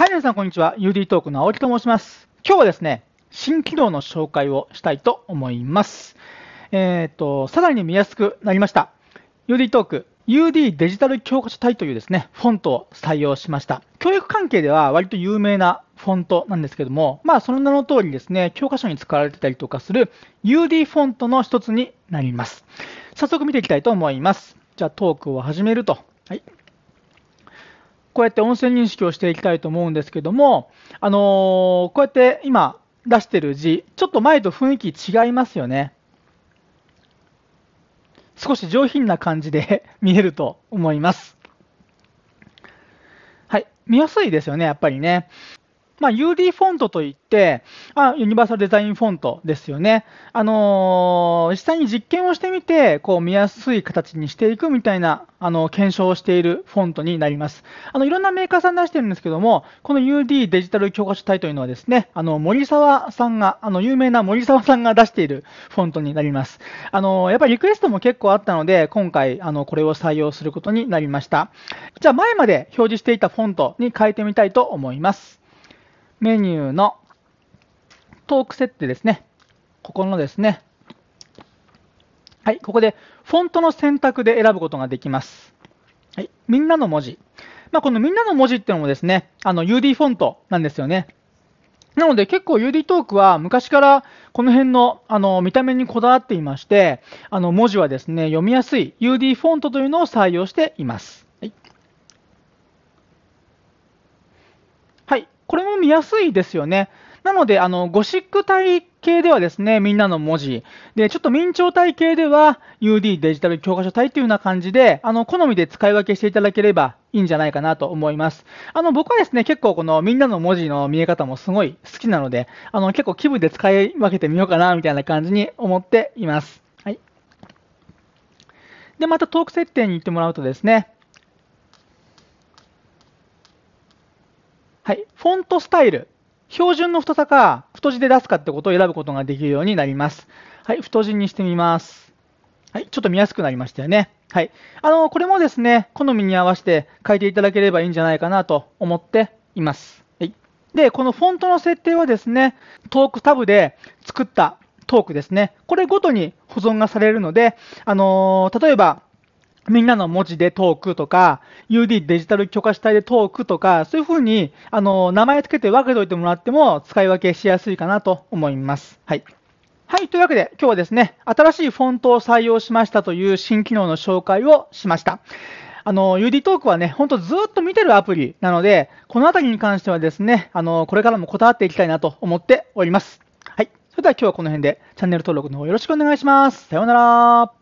はい、皆さん、こんにちは。UD トークの青木と申します。今日はですね、新機能の紹介をしたいと思います。えっ、ー、と、さらに見やすくなりました。UD トーク、UD デジタル教科書体というですね、フォントを採用しました。教育関係では割と有名なフォントなんですけども、まあ、その名の通りですね、教科書に使われてたりとかする UD フォントの一つになります。早速見ていきたいと思います。じゃあ、トークを始めると。はい。こうやって音声認識をしていきたいと思うんですけども、あのー、こうやって今出してる字、ちょっと前と雰囲気違いますよね。少し上品な感じで 見えると思います。はい。見やすいですよね、やっぱりね。まあ、UD フォントといって、あ、ユニバーサルデザインフォントですよね。あのー、実際に実験をしてみて、こう見やすい形にしていくみたいな、あの、検証をしているフォントになります。あの、いろんなメーカーさん出してるんですけども、この UD デジタル教科書体というのはですね、あの、森沢さんが、あの、有名な森沢さんが出しているフォントになります。あのー、やっぱりリクエストも結構あったので、今回、あの、これを採用することになりました。じゃあ、前まで表示していたフォントに変えてみたいと思います。メニューのトーク設定ですね。ここのですね。はい、ここでフォントの選択で選ぶことができます。はい、みんなの文字。まあ、このみんなの文字っていうのもですね、あの UD フォントなんですよね。なので結構 UD トークは昔からこの辺のあの見た目にこだわっていまして、あの文字はですね、読みやすい UD フォントというのを採用しています。これも見やすいですよね。なので、あの、ゴシック体系ではですね、みんなの文字。で、ちょっと明朝体系では UD デジタル教科書体というような感じで、あの、好みで使い分けしていただければいいんじゃないかなと思います。あの、僕はですね、結構このみんなの文字の見え方もすごい好きなので、あの、結構気分で使い分けてみようかな、みたいな感じに思っています。はい。で、またトーク設定に行ってもらうとですね、はい、フォントスタイル、標準の太さか太字で出すかってことを選ぶことができるようになります。はい、太字にしてみます。はい、ちょっと見やすくなりましたよね。はい、あのこれもですね、好みに合わせて書いていただければいいんじゃないかなと思っています。はい、で、このフォントの設定はですね、トークタブで作ったトークですね、これごとに保存がされるので、あのー、例えばみんなの文字でトークとか、UD デジタル許可主体でトークとか、そういうふうに、あの、名前つけて分けておいてもらっても、使い分けしやすいかなと思います。はい。はい、というわけで、今日はですね、新しいフォントを採用しましたという新機能の紹介をしました。あの、UD トークはね、ほんとずっと見てるアプリなので、このあたりに関してはですね、あの、これからもこだわっていきたいなと思っております。はい。それでは今日はこの辺で、チャンネル登録の方よろしくお願いします。さようなら。